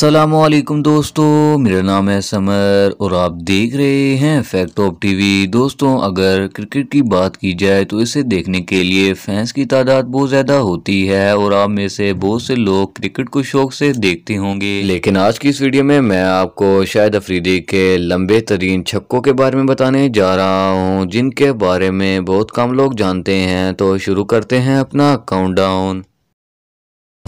सलामकुम दोस्तों मेरा नाम है समर और आप देख रहे हैं फैक्ट ऑफ टीवी दोस्तों अगर क्रिकेट की बात की जाए तो इसे देखने के लिए फैंस की तादाद बहुत ज़्यादा होती है और आप में से बहुत से लोग क्रिकेट को शौक से देखते होंगे लेकिन आज की इस वीडियो में मैं आपको शायद अफरीदी के लंबे तरीन छक्कों के बारे में बताने जा रहा हूँ जिनके बारे में बहुत कम लोग जानते हैं तो शुरू करते हैं अपना count down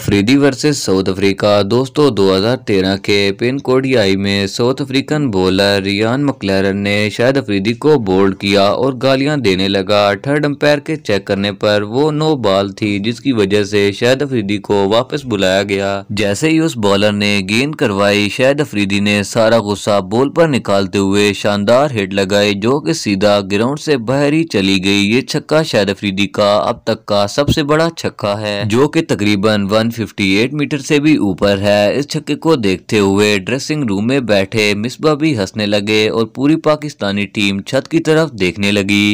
Afridi versus South Africa दोस्तों 2013 के पिन कोडियाई में South African bowler Ryan McLaren ने शायद अफरीदी को बोल्ड किया और गालियां देने लगा थर्ड अंपायर के चेक करने पर वो नो बॉल थी जिसकी वजह से शायद अफरीदी को वापस बुलाया गया जैसे ही उस बॉलर ने गेंद करवाई शायद अफरीदी ने सारा गुस्सा बॉल पर निकालते हुए शानदार हिट लगाई जो की सीधा ग्राउंड से बाहर ही चली गई ये छक्का शायद अफरीदी का अब तक का सबसे बड़ा छक्का है जो की तकरीबन वन 158 मीटर से भी ऊपर है इस छक्के को देखते हुए ड्रेसिंग रूम में बैठे मिसबा भी हंसने लगे और पूरी पाकिस्तानी टीम छत की तरफ देखने लगी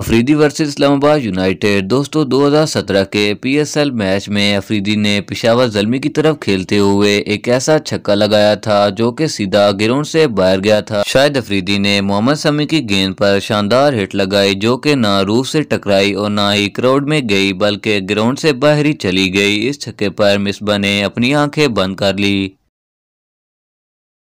अफरीदी वर्सेस इस्लामाबाद यूनाइटेड दोस्तों 2017 के पीएसएल मैच में अफरीदी ने पिशावर जलमी की तरफ खेलते हुए एक ऐसा छक्का लगाया था जो कि सीधा ग्राउंड से बाहर गया था शायद अफरीदी ने मोहम्मद समी की गेंद पर शानदार हिट लगाई जो कि ना रूफ से टकराई और ना ही क्राउड में गई बल्कि ग्राउंड से बाहर ही चली गई इस छक्के पर मिसबा ने अपनी आंखें बंद कर ली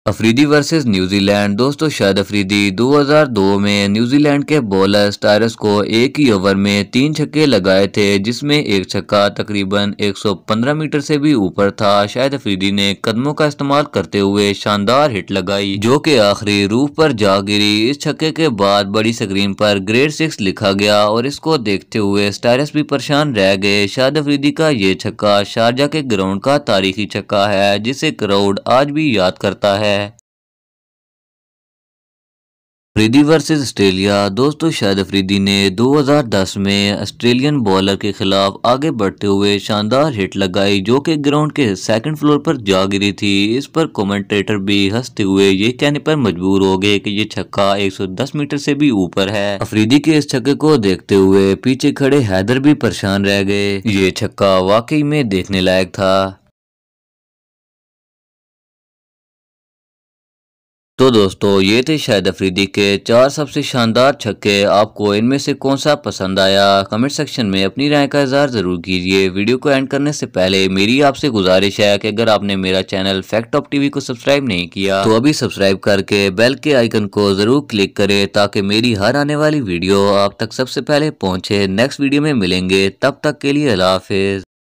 अफरीदी वर्सेस न्यूजीलैंड दोस्तों शाहद अफरीदी 2002 में न्यूजीलैंड के बॉलर स्टारस को एक ही ओवर में तीन छक्के लगाए थे जिसमें एक छक्का तकरीबन 115 मीटर से भी ऊपर था शायद अफरीदी ने कदमों का इस्तेमाल करते हुए शानदार हिट लगाई जो कि आखिरी रूफ पर जा गिरी इस छक्के के बाद बड़ी स्क्रीन पर ग्रेड सिक्स लिखा गया और इसको देखते हुए स्टारस भी परेशान रह गए शाहद अफरीदी का ये छक्का शारजा के ग्राउंड का तारीखी छक्का है जिसे क्राउड आज भी याद करता है अफरीदी वर्सेस ऑस्ट्रेलिया दोस्तों शाहिद अफरीदी ने 2010 में ऑस्ट्रेलियन बॉलर के खिलाफ आगे बढ़ते हुए शानदार हिट लगाई जो कि ग्राउंड के सेकंड फ्लोर पर जा गिरी थी इस पर कमेंटेटर भी हंसते हुए ये कहने पर मजबूर हो गए कि ये छक्का 110 मीटर से भी ऊपर है अफरीदी के इस छक्के को देखते हुए पीछे खड़े हैदर भी परेशान रह गए ये छक्का वाकई में देखने लायक था तो दोस्तों ये थे शायद अफरीदी के चार सबसे शानदार छक्के आपको इनमें से कौन सा पसंद आया कमेंट सेक्शन में अपनी राय का इजहार ज़रूर कीजिए वीडियो को एंड करने से पहले मेरी आपसे गुजारिश है कि अगर आपने मेरा चैनल फैक्ट ऑफ टीवी को सब्सक्राइब नहीं किया तो अभी सब्सक्राइब करके बेल के आइकन को ज़रूर क्लिक करें ताकि मेरी हर आने वाली वीडियो आप तक सबसे पहले पहुँचे नेक्स्ट वीडियो में मिलेंगे तब तक के लिए अला हाफिज़